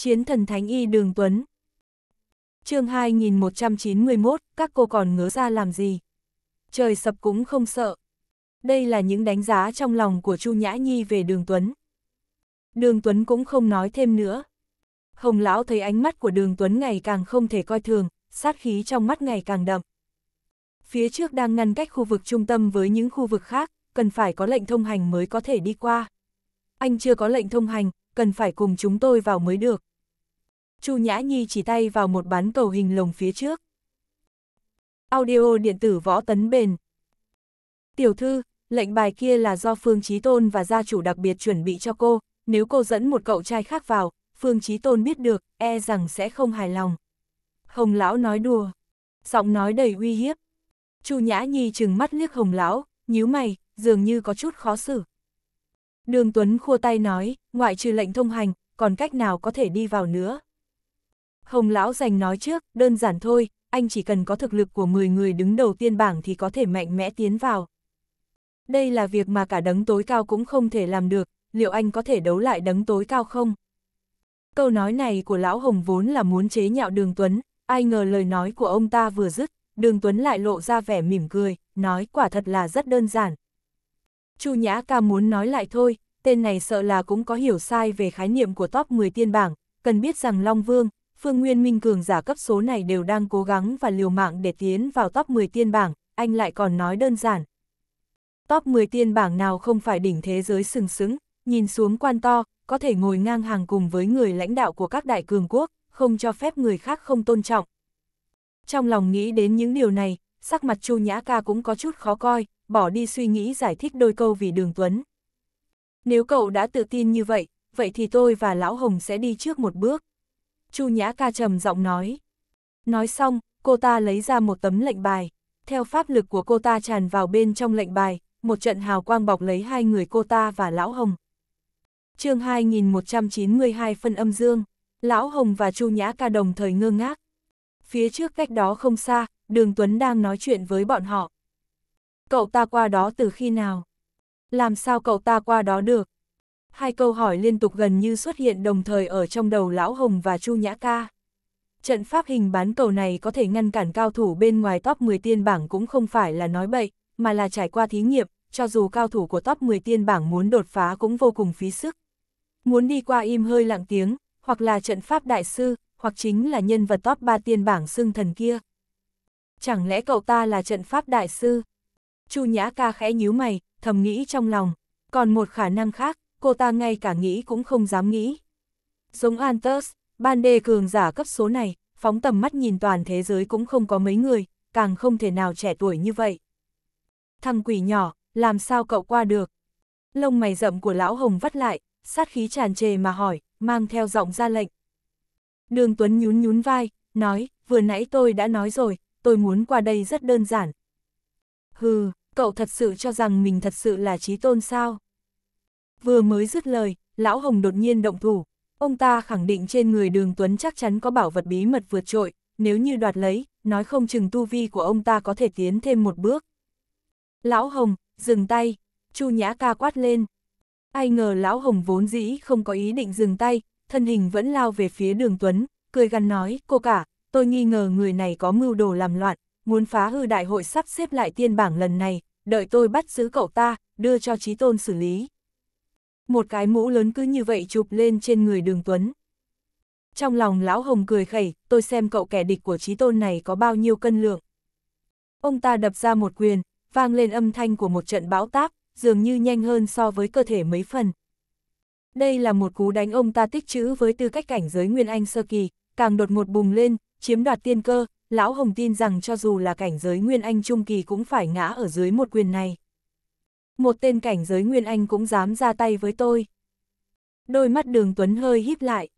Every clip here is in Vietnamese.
Chiến thần Thánh Y Đường Tuấn chương 2191, các cô còn ngớ ra làm gì? Trời sập cũng không sợ. Đây là những đánh giá trong lòng của Chu Nhã Nhi về Đường Tuấn. Đường Tuấn cũng không nói thêm nữa. Hồng Lão thấy ánh mắt của Đường Tuấn ngày càng không thể coi thường, sát khí trong mắt ngày càng đậm. Phía trước đang ngăn cách khu vực trung tâm với những khu vực khác, cần phải có lệnh thông hành mới có thể đi qua. Anh chưa có lệnh thông hành, cần phải cùng chúng tôi vào mới được. Chu Nhã Nhi chỉ tay vào một bán cầu hình lồng phía trước. Audio điện tử võ tấn bền. Tiểu thư, lệnh bài kia là do Phương Chí Tôn và gia chủ đặc biệt chuẩn bị cho cô, nếu cô dẫn một cậu trai khác vào, Phương Chí Tôn biết được, e rằng sẽ không hài lòng. Hồng Lão nói đùa, giọng nói đầy uy hiếp. Chu Nhã Nhi trừng mắt liếc Hồng Lão, nhíu mày, dường như có chút khó xử. Đường Tuấn khua tay nói, ngoại trừ lệnh thông hành, còn cách nào có thể đi vào nữa. Hồng lão dành nói trước, đơn giản thôi, anh chỉ cần có thực lực của 10 người đứng đầu tiên bảng thì có thể mạnh mẽ tiến vào. Đây là việc mà cả đấng tối cao cũng không thể làm được, liệu anh có thể đấu lại đấng tối cao không? Câu nói này của lão Hồng vốn là muốn chế nhạo Đường Tuấn, ai ngờ lời nói của ông ta vừa dứt, Đường Tuấn lại lộ ra vẻ mỉm cười, nói quả thật là rất đơn giản. Chu Nhã ca muốn nói lại thôi, tên này sợ là cũng có hiểu sai về khái niệm của top 10 tiên bảng, cần biết rằng Long Vương, Phương Nguyên Minh Cường giả cấp số này đều đang cố gắng và liều mạng để tiến vào top 10 tiên bảng, anh lại còn nói đơn giản. Top 10 tiên bảng nào không phải đỉnh thế giới sừng sững, nhìn xuống quan to, có thể ngồi ngang hàng cùng với người lãnh đạo của các đại cường quốc, không cho phép người khác không tôn trọng. Trong lòng nghĩ đến những điều này, sắc mặt Chu Nhã Ca cũng có chút khó coi, bỏ đi suy nghĩ giải thích đôi câu vì Đường Tuấn. Nếu cậu đã tự tin như vậy, vậy thì tôi và Lão Hồng sẽ đi trước một bước. Chu Nhã ca trầm giọng nói. Nói xong, cô ta lấy ra một tấm lệnh bài. Theo pháp lực của cô ta tràn vào bên trong lệnh bài, một trận hào quang bọc lấy hai người cô ta và Lão Hồng. chương 2192 phân âm dương, Lão Hồng và Chu Nhã ca đồng thời ngơ ngác. Phía trước cách đó không xa, Đường Tuấn đang nói chuyện với bọn họ. Cậu ta qua đó từ khi nào? Làm sao cậu ta qua đó được? Hai câu hỏi liên tục gần như xuất hiện đồng thời ở trong đầu Lão Hồng và Chu Nhã Ca. Trận pháp hình bán cầu này có thể ngăn cản cao thủ bên ngoài top 10 tiên bảng cũng không phải là nói bậy, mà là trải qua thí nghiệm, cho dù cao thủ của top 10 tiên bảng muốn đột phá cũng vô cùng phí sức. Muốn đi qua im hơi lặng tiếng, hoặc là trận pháp đại sư, hoặc chính là nhân vật top 3 tiên bảng xưng thần kia. Chẳng lẽ cậu ta là trận pháp đại sư? Chu Nhã Ca khẽ nhíu mày, thầm nghĩ trong lòng. Còn một khả năng khác, cô ta ngay cả nghĩ cũng không dám nghĩ. Giống Antus, ban đề cường giả cấp số này, phóng tầm mắt nhìn toàn thế giới cũng không có mấy người, càng không thể nào trẻ tuổi như vậy. Thằng quỷ nhỏ, làm sao cậu qua được? Lông mày rậm của lão hồng vắt lại, sát khí tràn trề mà hỏi, mang theo giọng ra lệnh. Đường Tuấn nhún nhún vai, nói, vừa nãy tôi đã nói rồi, tôi muốn qua đây rất đơn giản. Hừ, cậu thật sự cho rằng mình thật sự là trí tôn sao? Vừa mới dứt lời, Lão Hồng đột nhiên động thủ. Ông ta khẳng định trên người đường Tuấn chắc chắn có bảo vật bí mật vượt trội, nếu như đoạt lấy, nói không chừng tu vi của ông ta có thể tiến thêm một bước. Lão Hồng, dừng tay, Chu Nhã ca quát lên. Ai ngờ Lão Hồng vốn dĩ không có ý định dừng tay, thân hình vẫn lao về phía đường Tuấn, cười gằn nói, cô cả, tôi nghi ngờ người này có mưu đồ làm loạn, muốn phá hư đại hội sắp xếp lại tiên bảng lần này, đợi tôi bắt giữ cậu ta, đưa cho trí tôn xử lý một cái mũ lớn cứ như vậy chụp lên trên người đường Tuấn. Trong lòng lão hồng cười khẩy, tôi xem cậu kẻ địch của trí tôn này có bao nhiêu cân lượng. Ông ta đập ra một quyền, vang lên âm thanh của một trận bão táp, dường như nhanh hơn so với cơ thể mấy phần. Đây là một cú đánh ông ta tích trữ với tư cách cảnh giới Nguyên Anh sơ kỳ, càng đột ngột bùng lên, chiếm đoạt tiên cơ, lão hồng tin rằng cho dù là cảnh giới Nguyên Anh trung kỳ cũng phải ngã ở dưới một quyền này một tên cảnh giới Nguyên Anh cũng dám ra tay với tôi. Đôi mắt đường Tuấn hơi híp lại.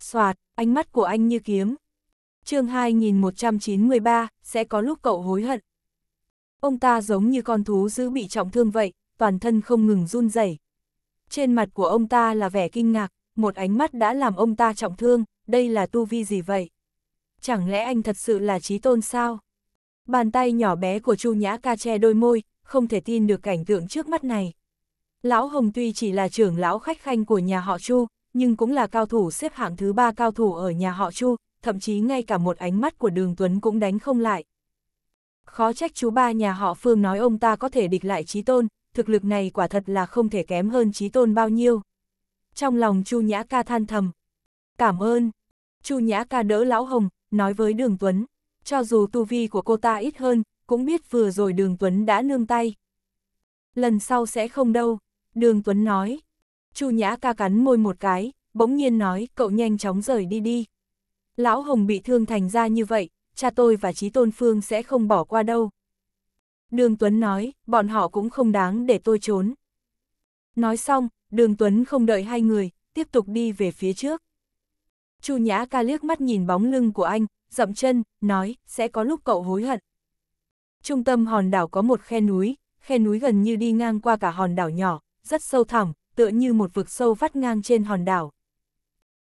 Xoạt, ánh mắt của anh như kiếm. chương 2193, sẽ có lúc cậu hối hận. Ông ta giống như con thú dữ bị trọng thương vậy, toàn thân không ngừng run rẩy. Trên mặt của ông ta là vẻ kinh ngạc, một ánh mắt đã làm ông ta trọng thương, đây là tu vi gì vậy? Chẳng lẽ anh thật sự là trí tôn sao? Bàn tay nhỏ bé của Chu Nhã ca che đôi môi, không thể tin được cảnh tượng trước mắt này. Lão Hồng tuy chỉ là trưởng lão khách khanh của nhà họ Chu, nhưng cũng là cao thủ xếp hạng thứ ba cao thủ ở nhà họ Chu, thậm chí ngay cả một ánh mắt của đường Tuấn cũng đánh không lại. Khó trách chú ba nhà họ Phương nói ông ta có thể địch lại chí tôn, thực lực này quả thật là không thể kém hơn chí tôn bao nhiêu. Trong lòng Chu Nhã ca than thầm. Cảm ơn. Chu Nhã ca đỡ Lão Hồng, nói với đường Tuấn. Cho dù tu vi của cô ta ít hơn, cũng biết vừa rồi Đường Tuấn đã nương tay. Lần sau sẽ không đâu, Đường Tuấn nói. Chu Nhã ca cắn môi một cái, bỗng nhiên nói cậu nhanh chóng rời đi đi. Lão Hồng bị thương thành ra như vậy, cha tôi và Chí Tôn Phương sẽ không bỏ qua đâu. Đường Tuấn nói, bọn họ cũng không đáng để tôi trốn. Nói xong, Đường Tuấn không đợi hai người, tiếp tục đi về phía trước. Chu Nhã ca liếc mắt nhìn bóng lưng của anh, dậm chân, nói, sẽ có lúc cậu hối hận. Trung tâm hòn đảo có một khe núi, khe núi gần như đi ngang qua cả hòn đảo nhỏ, rất sâu thẳm, tựa như một vực sâu vắt ngang trên hòn đảo.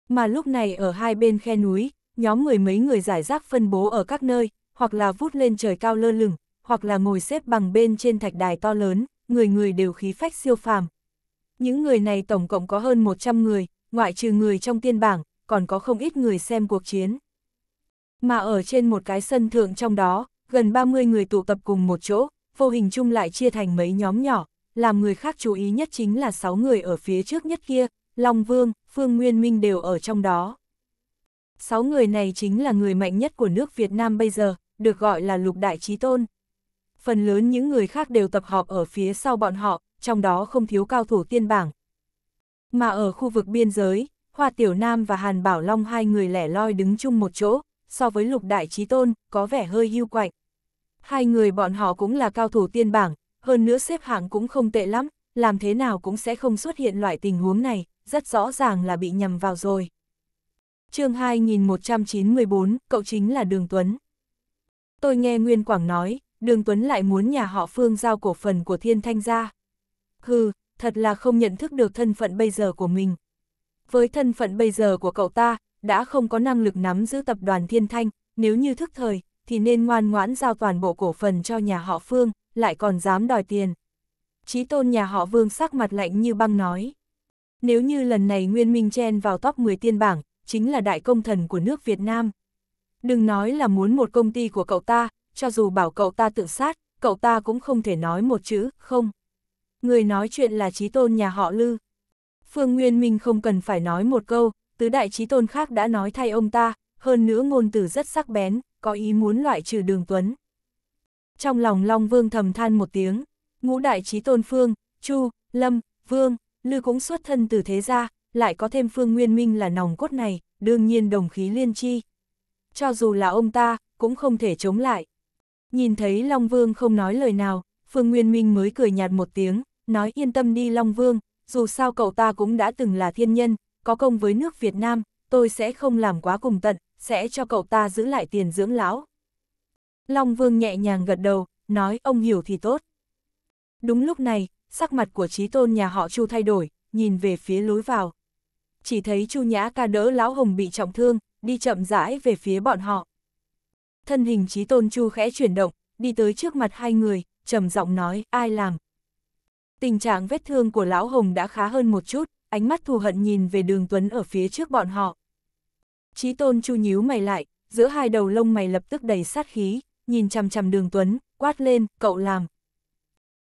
Mà lúc này ở hai bên khe núi, nhóm người mấy người giải rác phân bố ở các nơi, hoặc là vút lên trời cao lơ lửng, hoặc là ngồi xếp bằng bên trên thạch đài to lớn, người người đều khí phách siêu phàm. Những người này tổng cộng có hơn 100 người, ngoại trừ người trong tiên bảng, còn có không ít người xem cuộc chiến. Mà ở trên một cái sân thượng trong đó, gần 30 người tụ tập cùng một chỗ, vô hình chung lại chia thành mấy nhóm nhỏ, làm người khác chú ý nhất chính là 6 người ở phía trước nhất kia, Long Vương, Phương Nguyên Minh đều ở trong đó. 6 người này chính là người mạnh nhất của nước Việt Nam bây giờ, được gọi là lục đại trí tôn. Phần lớn những người khác đều tập họp ở phía sau bọn họ, trong đó không thiếu cao thủ tiên bảng. Mà ở khu vực biên giới, Hoa Tiểu Nam và Hàn Bảo Long hai người lẻ loi đứng chung một chỗ, so với lục đại trí tôn, có vẻ hơi hưu quạnh. Hai người bọn họ cũng là cao thủ tiên bảng, hơn nữa xếp hạng cũng không tệ lắm, làm thế nào cũng sẽ không xuất hiện loại tình huống này, rất rõ ràng là bị nhầm vào rồi. chương 2194, cậu chính là Đường Tuấn. Tôi nghe Nguyên Quảng nói, Đường Tuấn lại muốn nhà họ Phương giao cổ phần của Thiên Thanh gia. Hừ, thật là không nhận thức được thân phận bây giờ của mình. Với thân phận bây giờ của cậu ta, đã không có năng lực nắm giữ tập đoàn Thiên Thanh, nếu như thức thời, thì nên ngoan ngoãn giao toàn bộ cổ phần cho nhà họ Phương, lại còn dám đòi tiền. Chí tôn nhà họ Vương sắc mặt lạnh như băng nói. Nếu như lần này Nguyên Minh chen vào top 10 tiên bảng, chính là đại công thần của nước Việt Nam. Đừng nói là muốn một công ty của cậu ta, cho dù bảo cậu ta tự sát, cậu ta cũng không thể nói một chữ, không. Người nói chuyện là trí tôn nhà họ Lư. Phương Nguyên Minh không cần phải nói một câu, tứ đại trí tôn khác đã nói thay ông ta, hơn nữa ngôn từ rất sắc bén, có ý muốn loại trừ đường tuấn. Trong lòng Long Vương thầm than một tiếng, ngũ đại trí tôn phương, Chu, Lâm, Vương, Lư cũng xuất thân từ thế gia, lại có thêm phương nguyên minh là nòng cốt này, đương nhiên đồng khí liên chi. Cho dù là ông ta, cũng không thể chống lại. Nhìn thấy Long Vương không nói lời nào, Phương Nguyên Minh mới cười nhạt một tiếng, nói yên tâm đi Long Vương, dù sao cậu ta cũng đã từng là thiên nhân, có công với nước Việt Nam, tôi sẽ không làm quá cùng tận, sẽ cho cậu ta giữ lại tiền dưỡng lão. Long Vương nhẹ nhàng gật đầu, nói ông hiểu thì tốt. Đúng lúc này, sắc mặt của trí tôn nhà họ Chu thay đổi, nhìn về phía lối vào. Chỉ thấy Chu Nhã ca đỡ lão Hồng bị trọng thương, đi chậm rãi về phía bọn họ. Thân hình trí tôn Chu khẽ chuyển động, đi tới trước mặt hai người, trầm giọng nói, ai làm. Tình trạng vết thương của lão Hồng đã khá hơn một chút, ánh mắt thù hận nhìn về đường Tuấn ở phía trước bọn họ. Chí tôn chu nhíu mày lại, giữa hai đầu lông mày lập tức đầy sát khí, nhìn chằm chằm đường Tuấn, quát lên, cậu làm.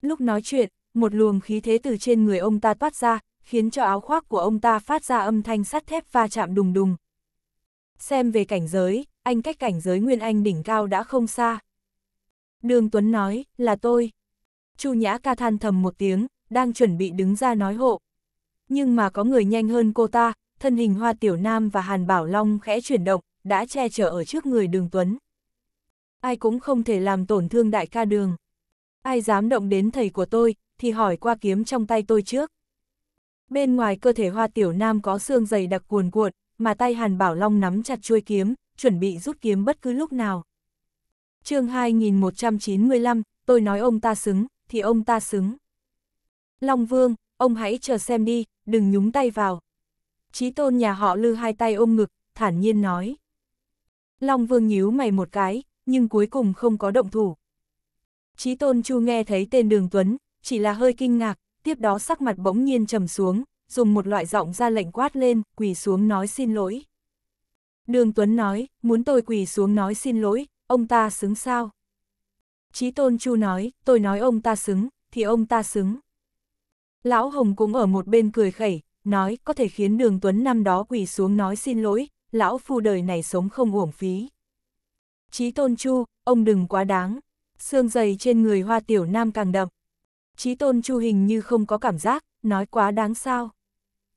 Lúc nói chuyện, một luồng khí thế từ trên người ông ta toát ra, khiến cho áo khoác của ông ta phát ra âm thanh sắt thép va chạm đùng đùng. Xem về cảnh giới, anh cách cảnh giới Nguyên Anh đỉnh cao đã không xa. Đường Tuấn nói, là tôi. Chu Nhã ca than thầm một tiếng, đang chuẩn bị đứng ra nói hộ, nhưng mà có người nhanh hơn cô ta, thân hình Hoa Tiểu Nam và Hàn Bảo Long khẽ chuyển động, đã che chở ở trước người đường Tuấn. Ai cũng không thể làm tổn thương đại ca đường. Ai dám động đến thầy của tôi, thì hỏi qua kiếm trong tay tôi trước. Bên ngoài cơ thể Hoa Tiểu Nam có xương dày đặc cuồn cuộn, mà tay Hàn Bảo Long nắm chặt chuôi kiếm, chuẩn bị rút kiếm bất cứ lúc nào. chương 2195, tôi nói ông ta xứng, thì ông ta xứng. Long Vương, ông hãy chờ xem đi, đừng nhúng tay vào. Chí tôn nhà họ lư hai tay ôm ngực, thản nhiên nói. Long vương nhíu mày một cái, nhưng cuối cùng không có động thủ. Chí tôn chu nghe thấy tên đường Tuấn, chỉ là hơi kinh ngạc, tiếp đó sắc mặt bỗng nhiên trầm xuống, dùng một loại giọng ra lệnh quát lên, quỳ xuống nói xin lỗi. Đường Tuấn nói, muốn tôi quỳ xuống nói xin lỗi, ông ta xứng sao? Chí tôn chu nói, tôi nói ông ta xứng, thì ông ta xứng. Lão Hồng cũng ở một bên cười khẩy, nói có thể khiến đường Tuấn năm đó quỳ xuống nói xin lỗi, lão phu đời này sống không uổng phí. Chí Tôn Chu, ông đừng quá đáng, xương dày trên người hoa tiểu nam càng đậm. Chí Tôn Chu hình như không có cảm giác, nói quá đáng sao.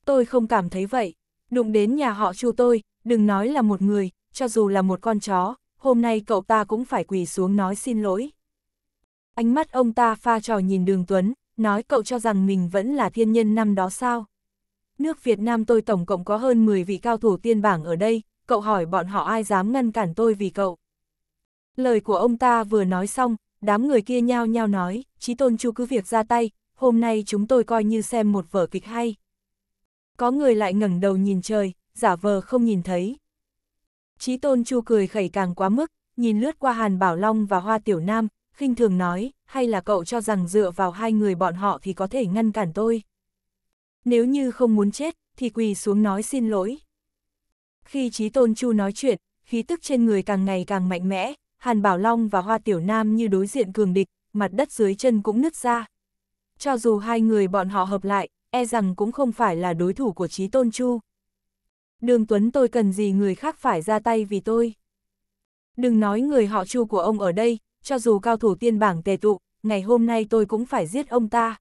Tôi không cảm thấy vậy, đụng đến nhà họ Chu tôi, đừng nói là một người, cho dù là một con chó, hôm nay cậu ta cũng phải quỳ xuống nói xin lỗi. Ánh mắt ông ta pha trò nhìn đường Tuấn, nói cậu cho rằng mình vẫn là thiên nhân năm đó sao. Nước Việt Nam tôi tổng cộng có hơn 10 vị cao thủ tiên bảng ở đây, cậu hỏi bọn họ ai dám ngăn cản tôi vì cậu. Lời của ông ta vừa nói xong, đám người kia nhao nhao nói, Chí Tôn Chu cứ việc ra tay, hôm nay chúng tôi coi như xem một vở kịch hay. Có người lại ngẩng đầu nhìn trời, giả vờ không nhìn thấy. Chí Tôn Chu cười khẩy càng quá mức, nhìn lướt qua Hàn Bảo Long và Hoa Tiểu Nam, khinh thường nói, hay là cậu cho rằng dựa vào hai người bọn họ thì có thể ngăn cản tôi. Nếu như không muốn chết, thì quỳ xuống nói xin lỗi. Khi Chí Tôn Chu nói chuyện, khí tức trên người càng ngày càng mạnh mẽ, Hàn Bảo Long và Hoa Tiểu Nam như đối diện cường địch, mặt đất dưới chân cũng nứt ra. Cho dù hai người bọn họ hợp lại, e rằng cũng không phải là đối thủ của Chí Tôn Chu. Đường Tuấn tôi cần gì người khác phải ra tay vì tôi. Đừng nói người họ chu của ông ở đây, cho dù cao thủ tiên bảng tề tụ, ngày hôm nay tôi cũng phải giết ông ta.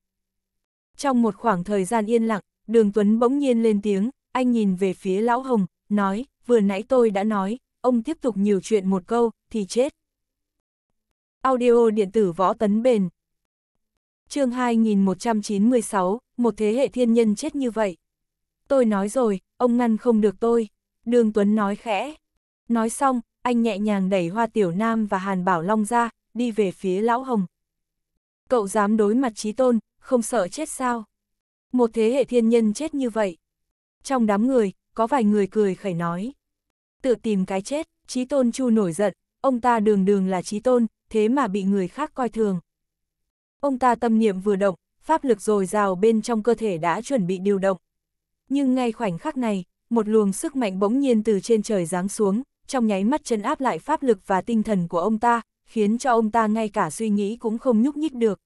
Trong một khoảng thời gian yên lặng, đường Tuấn bỗng nhiên lên tiếng, anh nhìn về phía Lão Hồng, nói, vừa nãy tôi đã nói, ông tiếp tục nhiều chuyện một câu, thì chết. Audio điện tử võ tấn bền chương 2196, một thế hệ thiên nhân chết như vậy. Tôi nói rồi, ông ngăn không được tôi. Đường Tuấn nói khẽ. Nói xong, anh nhẹ nhàng đẩy Hoa Tiểu Nam và Hàn Bảo Long ra, đi về phía Lão Hồng. Cậu dám đối mặt trí tôn, không sợ chết sao? Một thế hệ thiên nhân chết như vậy. Trong đám người, có vài người cười khẩy nói. Tự tìm cái chết, trí tôn chu nổi giận, ông ta đường đường là trí tôn, thế mà bị người khác coi thường. Ông ta tâm niệm vừa động, pháp lực dồi dào bên trong cơ thể đã chuẩn bị điều động. Nhưng ngay khoảnh khắc này, một luồng sức mạnh bỗng nhiên từ trên trời giáng xuống, trong nháy mắt chân áp lại pháp lực và tinh thần của ông ta, khiến cho ông ta ngay cả suy nghĩ cũng không nhúc nhích được.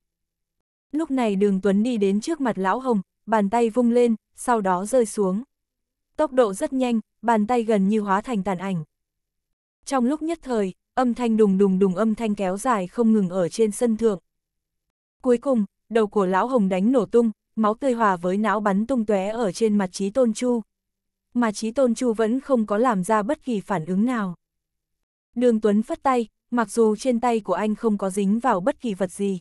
Lúc này đường Tuấn đi đến trước mặt Lão Hồng, bàn tay vung lên, sau đó rơi xuống. Tốc độ rất nhanh, bàn tay gần như hóa thành tàn ảnh. Trong lúc nhất thời, âm thanh đùng đùng đùng âm thanh kéo dài không ngừng ở trên sân thượng. Cuối cùng, đầu của Lão Hồng đánh nổ tung, máu tươi hòa với não bắn tung tóe ở trên mặt trí tôn chu mà chí tôn chu vẫn không có làm ra bất kỳ phản ứng nào. Đường Tuấn phất tay, mặc dù trên tay của anh không có dính vào bất kỳ vật gì.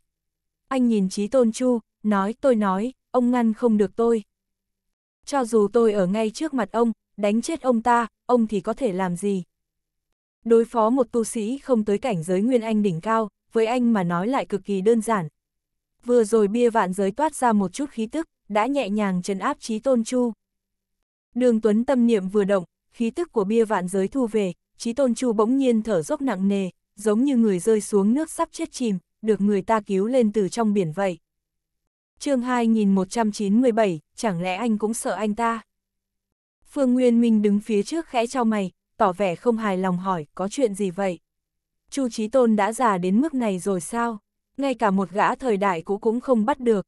Anh nhìn chí tôn chu, nói tôi nói, ông ngăn không được tôi. Cho dù tôi ở ngay trước mặt ông, đánh chết ông ta, ông thì có thể làm gì? Đối phó một tu sĩ không tới cảnh giới nguyên anh đỉnh cao, với anh mà nói lại cực kỳ đơn giản. Vừa rồi bia vạn giới toát ra một chút khí tức, đã nhẹ nhàng trấn áp chí tôn chu. Đường Tuấn tâm niệm vừa động, khí tức của bia vạn giới thu về, Chí Tôn Chu bỗng nhiên thở dốc nặng nề, giống như người rơi xuống nước sắp chết chìm, được người ta cứu lên từ trong biển vậy. chương 2197, chẳng lẽ anh cũng sợ anh ta? Phương Nguyên Minh đứng phía trước khẽ cho mày, tỏ vẻ không hài lòng hỏi có chuyện gì vậy? Chu Chí Tôn đã già đến mức này rồi sao? Ngay cả một gã thời đại cũ cũng không bắt được.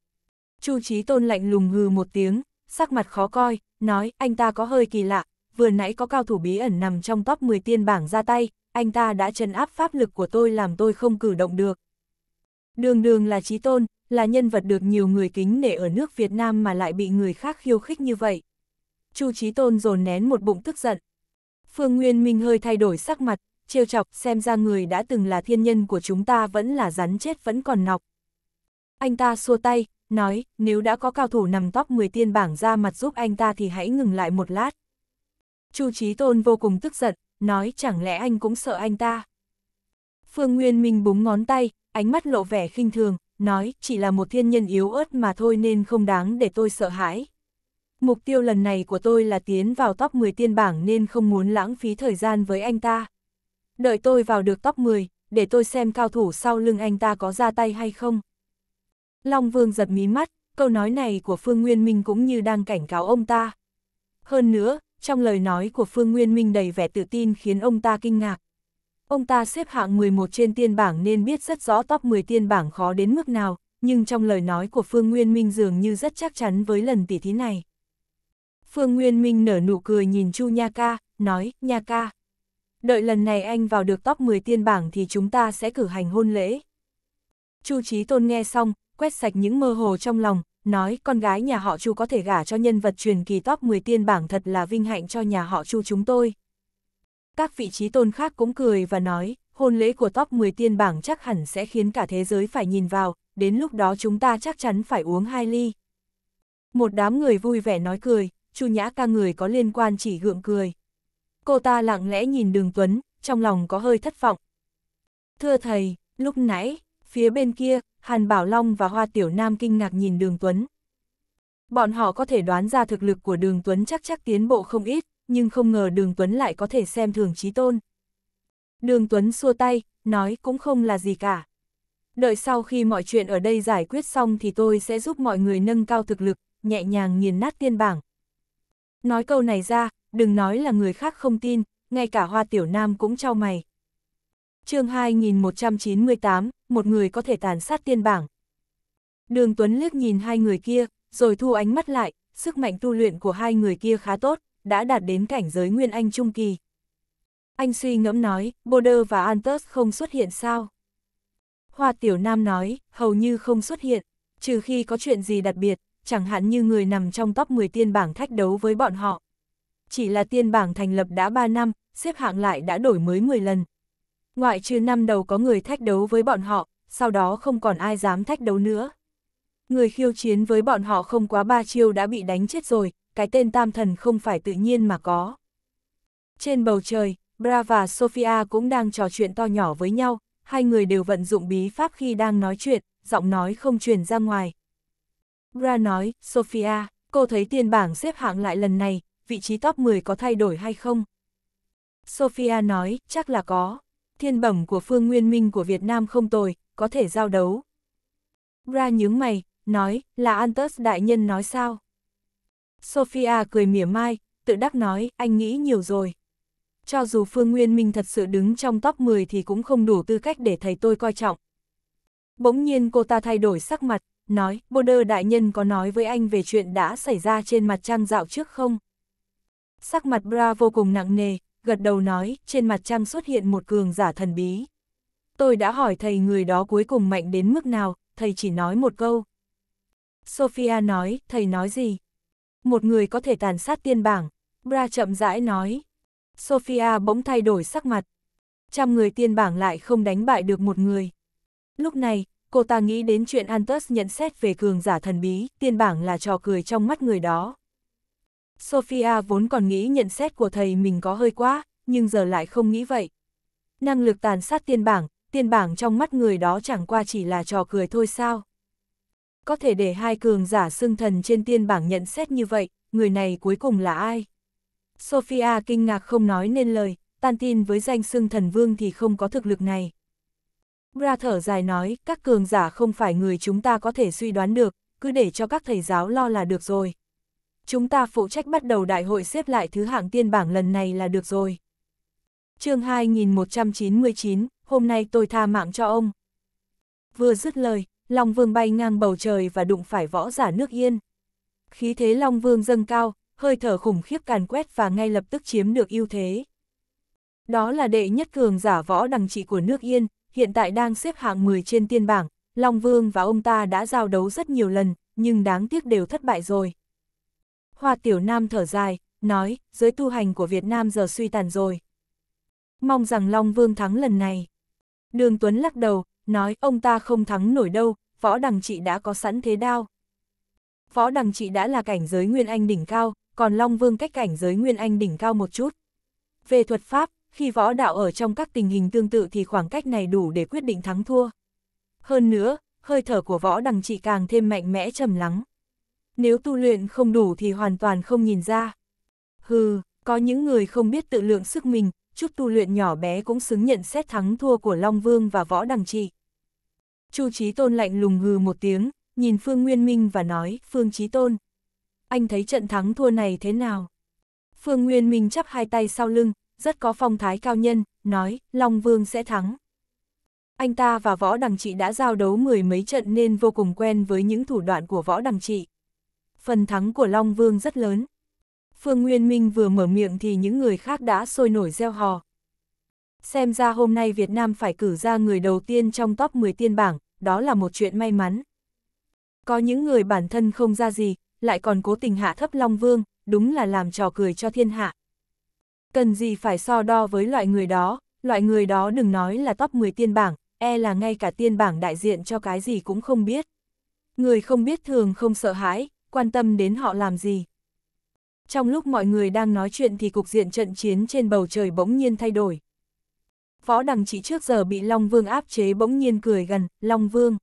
Chu Chí Tôn lạnh lùng hừ một tiếng, sắc mặt khó coi, nói anh ta có hơi kỳ lạ, vừa nãy có cao thủ bí ẩn nằm trong top 10 tiên bảng ra tay, anh ta đã trấn áp pháp lực của tôi làm tôi không cử động được. Đường đường là trí tôn, là nhân vật được nhiều người kính nể ở nước Việt Nam mà lại bị người khác khiêu khích như vậy. Chu trí tôn dồn nén một bụng tức giận. Phương Nguyên Minh hơi thay đổi sắc mặt, trêu chọc xem ra người đã từng là thiên nhân của chúng ta vẫn là rắn chết vẫn còn nọc. Anh ta xua tay, nói, nếu đã có cao thủ nằm top 10 tiên bảng ra mặt giúp anh ta thì hãy ngừng lại một lát. Chu Chí Tôn vô cùng tức giận, nói chẳng lẽ anh cũng sợ anh ta. Phương Nguyên Minh búng ngón tay, ánh mắt lộ vẻ khinh thường, nói chỉ là một thiên nhân yếu ớt mà thôi nên không đáng để tôi sợ hãi. Mục tiêu lần này của tôi là tiến vào top 10 tiên bảng nên không muốn lãng phí thời gian với anh ta. Đợi tôi vào được top 10, để tôi xem cao thủ sau lưng anh ta có ra tay hay không. Long Vương giật mí mắt, câu nói này của Phương Nguyên Minh cũng như đang cảnh cáo ông ta. Hơn nữa, trong lời nói của Phương Nguyên Minh đầy vẻ tự tin khiến ông ta kinh ngạc. Ông ta xếp hạng 11 trên tiên bảng nên biết rất rõ top 10 tiên bảng khó đến mức nào, nhưng trong lời nói của Phương Nguyên Minh dường như rất chắc chắn với lần tỉ thí này. Phương Nguyên Minh nở nụ cười nhìn Chu Nha Ca, nói, Nha Ca, đợi lần này anh vào được top 10 tiên bảng thì chúng ta sẽ cử hành hôn lễ. Chu Chí Tôn nghe xong, quét sạch những mơ hồ trong lòng, nói con gái nhà họ Chu có thể gả cho nhân vật truyền kỳ top 10 tiên bảng thật là vinh hạnh cho nhà họ Chu chúng tôi. Các vị trí tôn khác cũng cười và nói, hôn lễ của top 10 tiên bảng chắc hẳn sẽ khiến cả thế giới phải nhìn vào, đến lúc đó chúng ta chắc chắn phải uống hai ly. Một đám người vui vẻ nói cười, Chu Nhã ca người có liên quan chỉ gượng cười. Cô ta lặng lẽ nhìn Đường Tuấn, trong lòng có hơi thất vọng. Thưa thầy, lúc nãy, Phía bên kia, Hàn Bảo Long và Hoa Tiểu Nam kinh ngạc nhìn Đường Tuấn. Bọn họ có thể đoán ra thực lực của Đường Tuấn chắc chắc tiến bộ không ít, nhưng không ngờ Đường Tuấn lại có thể xem thường trí tôn. Đường Tuấn xua tay, nói cũng không là gì cả. Đợi sau khi mọi chuyện ở đây giải quyết xong thì tôi sẽ giúp mọi người nâng cao thực lực, nhẹ nhàng nghiền nát tiên bảng. Nói câu này ra, đừng nói là người khác không tin, ngay cả Hoa Tiểu Nam cũng trao mày, chương 2198, một người có thể tàn sát tiên bảng. Đường Tuấn liếc nhìn hai người kia, rồi thu ánh mắt lại, sức mạnh tu luyện của hai người kia khá tốt, đã đạt đến cảnh giới Nguyên Anh Trung Kỳ. Anh suy ngẫm nói, Boulder và Antus không xuất hiện sao? Hoa Tiểu Nam nói, hầu như không xuất hiện, trừ khi có chuyện gì đặc biệt, chẳng hạn như người nằm trong top 10 tiên bảng thách đấu với bọn họ. Chỉ là tiên bảng thành lập đã 3 năm, xếp hạng lại đã đổi mới 10 lần, ngoại trừ năm đầu có người thách đấu với bọn họ, sau đó không còn ai dám thách đấu nữa. Người khiêu chiến với bọn họ không quá ba chiêu đã bị đánh chết rồi, cái tên tam thần không phải tự nhiên mà có. Trên bầu trời, Bra và Sophia cũng đang trò chuyện to nhỏ với nhau, hai người đều vận dụng bí pháp khi đang nói chuyện, giọng nói không truyền ra ngoài. Bra nói, Sophia, cô thấy tiền bảng xếp hạng lại lần này, vị trí top 10 có thay đổi hay không? Sophia nói, chắc là có thiên bẩm của Phương Nguyên Minh của Việt Nam không tồi, có thể giao đấu. Ra nhướng mày, nói, là Antus đại nhân nói sao? Sophia cười mỉa mai, tự đắc nói, anh nghĩ nhiều rồi. Cho dù Phương Nguyên Minh thật sự đứng trong top 10 thì cũng không đủ tư cách để thầy tôi coi trọng. Bỗng nhiên cô ta thay đổi sắc mặt, nói, Border đại nhân có nói với anh về chuyện đã xảy ra trên mặt trăng dạo trước không? Sắc mặt Bra vô cùng nặng nề, gật đầu nói, trên mặt trăng xuất hiện một cường giả thần bí. Tôi đã hỏi thầy người đó cuối cùng mạnh đến mức nào, thầy chỉ nói một câu. Sophia nói, thầy nói gì? Một người có thể tàn sát tiên bảng. Bra chậm rãi nói. Sophia bỗng thay đổi sắc mặt. Trăm người tiên bảng lại không đánh bại được một người. Lúc này, cô ta nghĩ đến chuyện Antus nhận xét về cường giả thần bí, tiên bảng là trò cười trong mắt người đó. Sophia vốn còn nghĩ nhận xét của thầy mình có hơi quá, nhưng giờ lại không nghĩ vậy. Năng lực tàn sát tiên bảng, tiên bảng trong mắt người đó chẳng qua chỉ là trò cười thôi sao. Có thể để hai cường giả xưng thần trên tiên bảng nhận xét như vậy, người này cuối cùng là ai? Sophia kinh ngạc không nói nên lời, tan tin với danh xưng thần vương thì không có thực lực này. Bra thở dài nói, các cường giả không phải người chúng ta có thể suy đoán được, cứ để cho các thầy giáo lo là được rồi chúng ta phụ trách bắt đầu đại hội xếp lại thứ hạng tiên bảng lần này là được rồi. chương 2199, hôm nay tôi tha mạng cho ông. Vừa dứt lời, Long Vương bay ngang bầu trời và đụng phải võ giả nước yên. Khí thế Long Vương dâng cao, hơi thở khủng khiếp càn quét và ngay lập tức chiếm được ưu thế. Đó là đệ nhất cường giả võ đằng trị của nước Yên, hiện tại đang xếp hạng 10 trên tiên bảng, Long Vương và ông ta đã giao đấu rất nhiều lần, nhưng đáng tiếc đều thất bại rồi. Hoa Tiểu Nam thở dài, nói, giới tu hành của Việt Nam giờ suy tàn rồi. Mong rằng Long Vương thắng lần này. Đường Tuấn lắc đầu, nói ông ta không thắng nổi đâu, võ đằng trị đã có sẵn thế đao. Võ đằng trị đã là cảnh giới Nguyên Anh đỉnh cao, còn Long Vương cách cảnh giới Nguyên Anh đỉnh cao một chút. Về thuật pháp, khi võ đạo ở trong các tình hình tương tự thì khoảng cách này đủ để quyết định thắng thua. Hơn nữa, hơi thở của võ đằng trị càng thêm mạnh mẽ trầm lắng nếu tu luyện không đủ thì hoàn toàn không nhìn ra. Hừ, có những người không biết tự lượng sức mình, chút tu luyện nhỏ bé cũng xứng nhận xét thắng thua của Long Vương và Võ Đằng Trị. Chu Chí Tôn lạnh lùng hừ một tiếng, nhìn Phương Nguyên Minh và nói, Phương Chí Tôn, anh thấy trận thắng thua này thế nào? Phương Nguyên Minh chắp hai tay sau lưng, rất có phong thái cao nhân, nói, Long Vương sẽ thắng. Anh ta và Võ Đằng Trị đã giao đấu mười mấy trận nên vô cùng quen với những thủ đoạn của Võ Đằng Trị phần thắng của Long Vương rất lớn. Phương Nguyên Minh vừa mở miệng thì những người khác đã sôi nổi gieo hò. Xem ra hôm nay Việt Nam phải cử ra người đầu tiên trong top 10 tiên bảng, đó là một chuyện may mắn. Có những người bản thân không ra gì, lại còn cố tình hạ thấp Long Vương, đúng là làm trò cười cho thiên hạ. Cần gì phải so đo với loại người đó, loại người đó đừng nói là top 10 tiên bảng, e là ngay cả tiên bảng đại diện cho cái gì cũng không biết. Người không biết thường không sợ hãi, quan tâm đến họ làm gì. Trong lúc mọi người đang nói chuyện thì cục diện trận chiến trên bầu trời bỗng nhiên thay đổi. Võ đằng chỉ trước giờ bị Long Vương áp chế bỗng nhiên cười gần, Long Vương.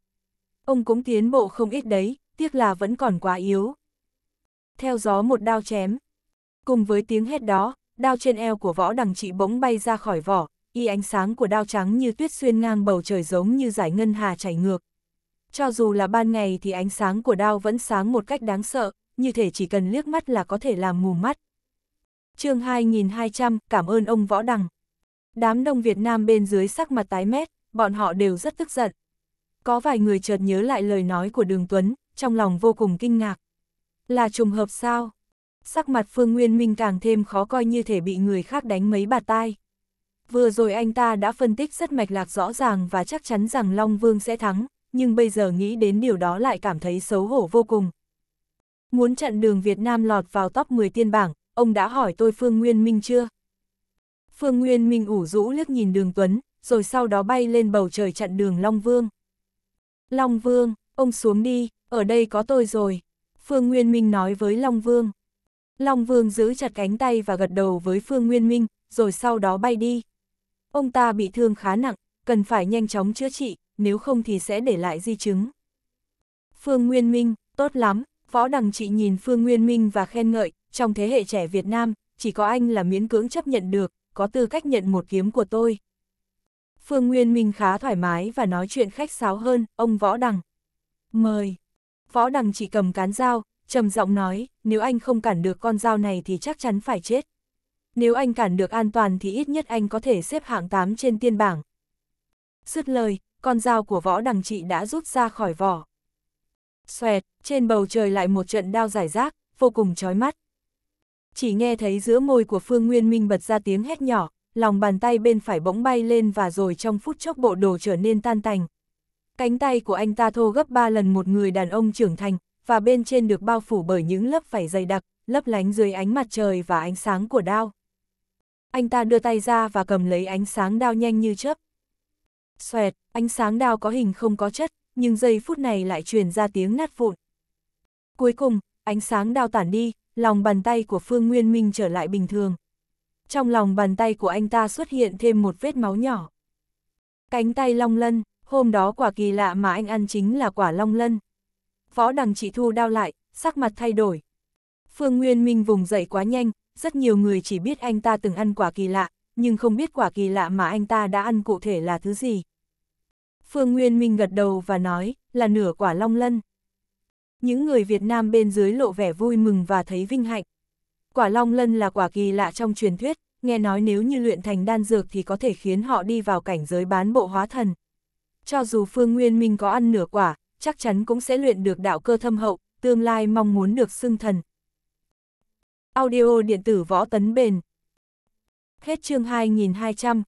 Ông cũng tiến bộ không ít đấy, tiếc là vẫn còn quá yếu. Theo gió một đao chém. Cùng với tiếng hét đó, đao trên eo của võ đằng chỉ bỗng bay ra khỏi vỏ, y ánh sáng của đao trắng như tuyết xuyên ngang bầu trời giống như giải ngân hà chảy ngược, cho dù là ban ngày thì ánh sáng của đao vẫn sáng một cách đáng sợ, như thể chỉ cần liếc mắt là có thể làm mù mắt. chương 2200, cảm ơn ông Võ Đằng. Đám đông Việt Nam bên dưới sắc mặt tái mét, bọn họ đều rất tức giận. Có vài người chợt nhớ lại lời nói của Đường Tuấn, trong lòng vô cùng kinh ngạc. Là trùng hợp sao? Sắc mặt Phương Nguyên Minh càng thêm khó coi như thể bị người khác đánh mấy bà tai. Vừa rồi anh ta đã phân tích rất mạch lạc rõ ràng và chắc chắn rằng Long Vương sẽ thắng, nhưng bây giờ nghĩ đến điều đó lại cảm thấy xấu hổ vô cùng. Muốn chặn đường Việt Nam lọt vào top 10 tiên bảng, ông đã hỏi tôi Phương Nguyên Minh chưa? Phương Nguyên Minh ủ rũ liếc nhìn đường Tuấn, rồi sau đó bay lên bầu trời chặn đường Long Vương. Long Vương, ông xuống đi, ở đây có tôi rồi. Phương Nguyên Minh nói với Long Vương. Long Vương giữ chặt cánh tay và gật đầu với Phương Nguyên Minh, rồi sau đó bay đi. Ông ta bị thương khá nặng, cần phải nhanh chóng chữa trị nếu không thì sẽ để lại di chứng. Phương Nguyên Minh, tốt lắm, Võ Đằng Trị nhìn Phương Nguyên Minh và khen ngợi, trong thế hệ trẻ Việt Nam, chỉ có anh là miễn cưỡng chấp nhận được, có tư cách nhận một kiếm của tôi. Phương Nguyên Minh khá thoải mái và nói chuyện khách sáo hơn, ông Võ Đằng. Mời. Võ Đằng chỉ cầm cán dao, trầm giọng nói, nếu anh không cản được con dao này thì chắc chắn phải chết. Nếu anh cản được an toàn thì ít nhất anh có thể xếp hạng 8 trên tiên bảng. Dứt lời, con dao của võ đằng trị đã rút ra khỏi vỏ. Xoẹt, trên bầu trời lại một trận đao giải rác, vô cùng chói mắt. Chỉ nghe thấy giữa môi của Phương Nguyên Minh bật ra tiếng hét nhỏ, lòng bàn tay bên phải bỗng bay lên và rồi trong phút chốc bộ đồ trở nên tan tành. Cánh tay của anh ta thô gấp ba lần một người đàn ông trưởng thành, và bên trên được bao phủ bởi những lớp vảy dày đặc, lấp lánh dưới ánh mặt trời và ánh sáng của đao. Anh ta đưa tay ra và cầm lấy ánh sáng đao nhanh như chớp, Xoẹt, ánh sáng đao có hình không có chất, nhưng giây phút này lại truyền ra tiếng nát vụn. Cuối cùng, ánh sáng đao tản đi, lòng bàn tay của Phương Nguyên Minh trở lại bình thường. Trong lòng bàn tay của anh ta xuất hiện thêm một vết máu nhỏ. Cánh tay long lân, hôm đó quả kỳ lạ mà anh ăn chính là quả long lân. Võ đằng chị thu đao lại, sắc mặt thay đổi. Phương Nguyên Minh vùng dậy quá nhanh, rất nhiều người chỉ biết anh ta từng ăn quả kỳ lạ, nhưng không biết quả kỳ lạ mà anh ta đã ăn cụ thể là thứ gì. Phương Nguyên Minh gật đầu và nói, là nửa quả long lân. Những người Việt Nam bên dưới lộ vẻ vui mừng và thấy vinh hạnh. Quả long lân là quả kỳ lạ trong truyền thuyết, nghe nói nếu như luyện thành đan dược thì có thể khiến họ đi vào cảnh giới bán bộ hóa thần. Cho dù Phương Nguyên Minh có ăn nửa quả, chắc chắn cũng sẽ luyện được đạo cơ thâm hậu, tương lai mong muốn được xưng thần. Audio điện tử võ tấn bền Hết chương 2200.